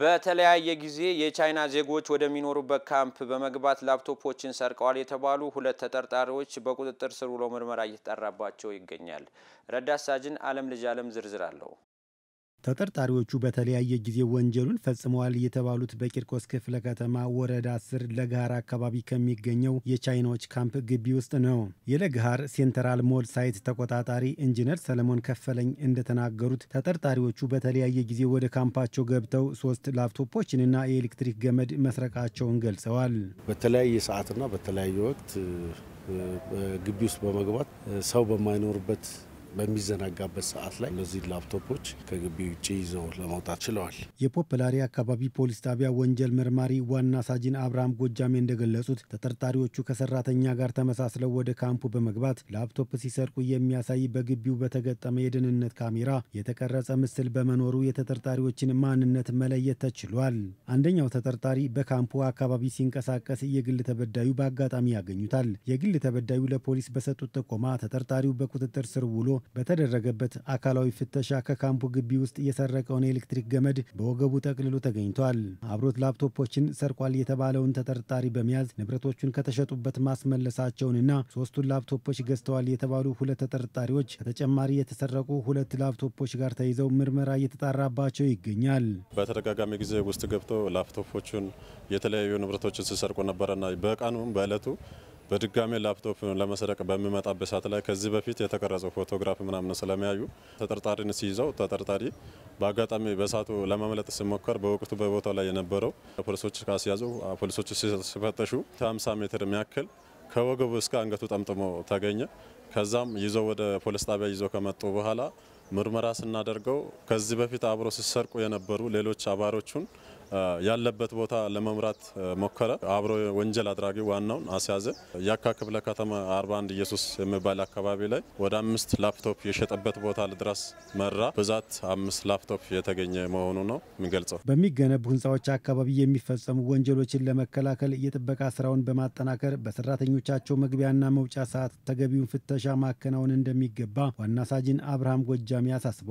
በተለያየ ጊዜ የቻይና ዜጎች ወደሚኖሩበት ካምፕ በመግባት ላፕቶፖችን ሰርቀዋል የተባሉ ሁለት ተጠርጣሪዎች በቁጥጥር ስር ውሎ ምርመራ እየተጣራባቸው ይገኛል። ረዳት ሳጅን አለም ልጅ አለም ዝርዝር አለው። ተጠርጣሪዎቹ በተለያየ ጊዜ ወንጀሉን ፈጽመዋል የተባሉት በቂርቆስ ክፍለ ከተማ ወረዳ ስር ለግሃር አካባቢ ከሚገኘው የቻይናዎች ካምፕ ግቢ ውስጥ ነው። የለግሃር ሴንትራል ሞል ሳይት ተቆጣጣሪ ኢንጂነር ሰለሞን ከፈለኝ እንደተናገሩት ተጠርጣሪዎቹ በተለያየ ጊዜ ወደ ካምፓቸው ገብተው ሶስት ላፕቶፖችንና የኤሌክትሪክ ገመድ መስረቃቸውን ገልጸዋል። በተለያየ ሰዓትና በተለያየ ወቅት ግቢ ውስጥ በመግባት ሰው በማይኖርበት በሚዘናጋበት ሰዓት ላይ እነዚህ ላፕቶፖች ከግቢ ውጭ ይዘው ለመውጣት ችለዋል። የፖፕላሪ አካባቢ ፖሊስ ጣቢያ ወንጀል መርማሪ ዋና ሳጂን አብርሃም ጎጃሜ እንደገለጹት ተጠርጣሪዎቹ ከሰራተኛ ጋር ተመሳስለው ወደ ካምፑ በመግባት ላፕቶፕ ሲሰርቁ የሚያሳይ በግቢው በተገጠመ የደህንነት ካሜራ የተቀረጸ ምስል በመኖሩ የተጠርጣሪዎችን ማንነት መለየት ተችሏል። አንደኛው ተጠርጣሪ በካምፑ አካባቢ ሲንቀሳቀስ የግል ተበዳዩ በአጋጣሚ ያገኙታል። የግል ተበዳዩ ለፖሊስ በሰጡት ጥቆማ ተጠርጣሪው በቁጥጥር ስር ውሎ በተደረገበት አካላዊ ፍተሻ ከካምፑ ግቢ ውስጥ የሰረቀውን የኤሌክትሪክ ገመድ በወገቡ ጠቅልሎ ተገኝቷል። አብሮት ላፕቶፖችን ሰርቋል የተባለውን ተጠርጣሪ በመያዝ ንብረቶቹን ከተሸጡበት ማስመለሳቸውንና ሶስቱን ላፕቶፖች ገዝተዋል የተባሉ ሁለት ተጠርጣሪዎች ከተጨማሪ የተሰረቁ ሁለት ላፕቶፖች ጋር ተይዘው ምርመራ እየተጣራባቸው ይገኛል። በተደጋጋሚ ጊዜ ውስጥ ገብቶ ላፕቶፖቹን የተለያዩ ንብረቶችን ሲሰርቁ ነበረና በቀኑም በእለቱ በድጋሜ ላፕቶፕ ለመስረቅ በሚመጣበት ሰዓት ላይ ከዚህ በፊት የተቀረጸው ፎቶግራፍ ምናምን ስለሚያዩ ተጠርጣሪን ሲይዘው ተጠርጣሪ በአጋጣሚ በሳቱ ለማምለጥ ሲሞከር በወቅቱ በቦታው ላይ የነበረው ፖሊሶች ካስያዙ ፖሊሶች ሲፈተሹ 50 ሜትር የሚያክል ከወገቡ እስከ አንገቱ ጠምጥሞ ተገኘ። ከዛም ይዞ ወደ ፖሊስ ጣቢያ ይዞ ከመጡ በኋላ ምርመራ ስናደርገው ከዚህ በፊት አብሮ ሲሰርቁ የነበሩ ሌሎች አባሮቹን ያለበት ቦታ ለመምራት ሞከረ። አብሮ ወንጀል አድራጊ ዋናውን አስያዘ። የካ ክፍለ ከተማ 41 ኢየሱስ የሚባል አካባቢ ላይ ወደ አምስት ላፕቶፕ የሸጠበት ቦታ ልድረስ መራ። ብዛት አምስት ላፕቶፕ የተገኘ መሆኑ ነው የሚገልጸው። በሚገነቡ ህንፃዎች አካባቢ የሚፈጸሙ ወንጀሎችን ለመከላከል የጥበቃ ስራውን በማጠናከር በሰራተኞቻቸው መግቢያና መውጫ ሰዓት ተገቢውን ፍተሻ ማከናወን እንደሚገባ ዋና ሳጅን አብርሃም ጎጃሚ አሳስበዋል።